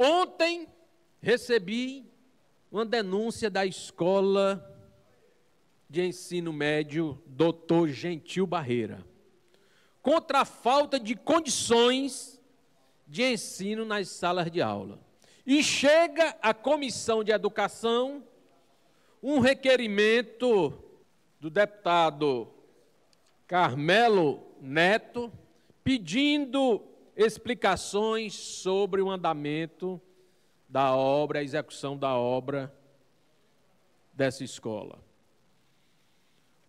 Ontem recebi uma denúncia da escola de ensino médio Doutor Gentil Barreira contra a falta de condições de ensino nas salas de aula. E chega à comissão de educação um requerimento do deputado Carmelo Neto pedindo explicações sobre o andamento da obra, a execução da obra dessa escola.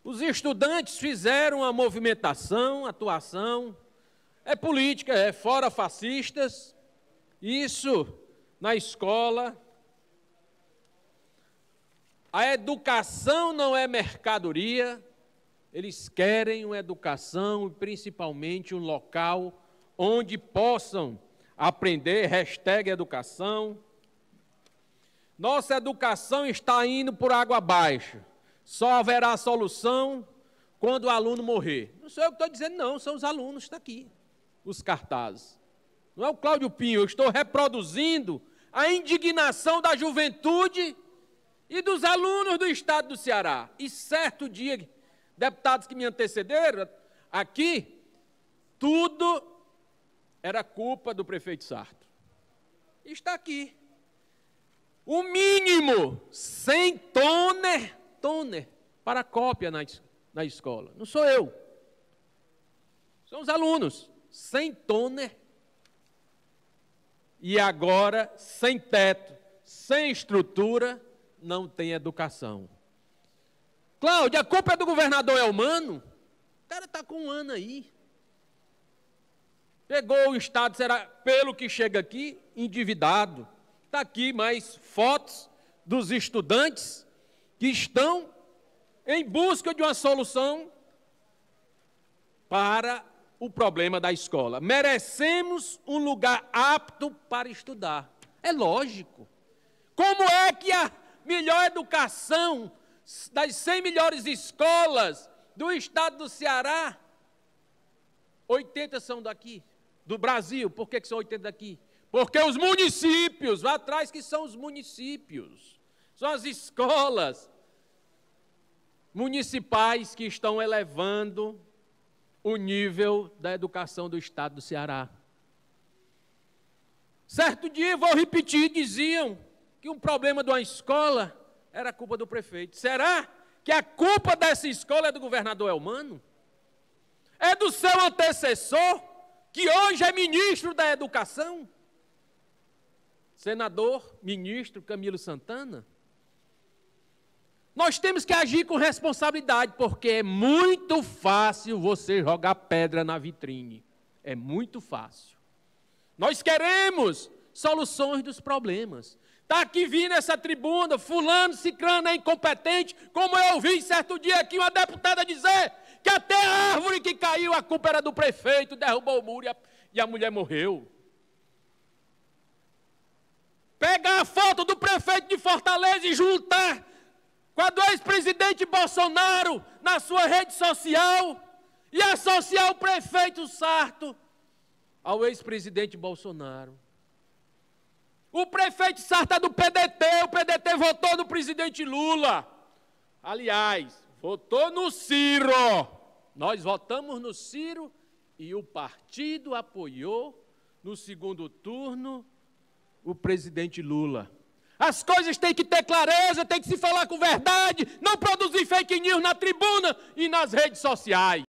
Os estudantes fizeram a movimentação, atuação, é política, é fora fascistas, isso na escola. A educação não é mercadoria, eles querem uma educação e principalmente um local onde possam aprender hashtag educação. Nossa educação está indo por água abaixo. Só haverá solução quando o aluno morrer. Não sou eu que estou dizendo, não, são os alunos que estão aqui, os cartazes. Não é o Cláudio Pinho, eu estou reproduzindo a indignação da juventude e dos alunos do estado do Ceará. E certo dia, deputados que me antecederam aqui, tudo era culpa do prefeito Sarto. Está aqui. O mínimo 100 toner, toner para cópia na, na escola. Não sou eu. São os alunos. 100 toner. E agora, sem teto, sem estrutura, não tem educação. Cláudia, a culpa é do governador Elmano? É o cara está com um ano aí. Chegou o Estado, será, pelo que chega aqui, endividado. Está aqui mais fotos dos estudantes que estão em busca de uma solução para o problema da escola. Merecemos um lugar apto para estudar. É lógico. Como é que a melhor educação das 100 melhores escolas do estado do Ceará, 80 são daqui? do Brasil, por que, que são 80 daqui? Porque os municípios, vá atrás que são os municípios, são as escolas municipais que estão elevando o nível da educação do estado do Ceará. Certo dia, vou repetir, diziam que um problema de uma escola era culpa do prefeito. Será que a culpa dessa escola é do governador Elmano? É do seu antecessor? que hoje é ministro da Educação, senador, ministro Camilo Santana. Nós temos que agir com responsabilidade, porque é muito fácil você jogar pedra na vitrine. É muito fácil. Nós queremos soluções dos problemas. Está aqui vindo essa tribuna, fulano, ciclano é incompetente, como eu ouvi certo dia aqui uma deputada dizer, que até a árvore que caiu, a culpa era do prefeito, derrubou o muro e a, e a mulher morreu. Pegar a foto do prefeito de Fortaleza e juntar com a do ex-presidente Bolsonaro na sua rede social e associar o prefeito Sarto ao ex-presidente Bolsonaro. O prefeito Sarto é do PDT, o PDT votou no presidente Lula. Aliás, Votou no Ciro. Nós votamos no Ciro e o partido apoiou no segundo turno o presidente Lula. As coisas têm que ter clareza, tem que se falar com verdade, não produzir fake news na tribuna e nas redes sociais.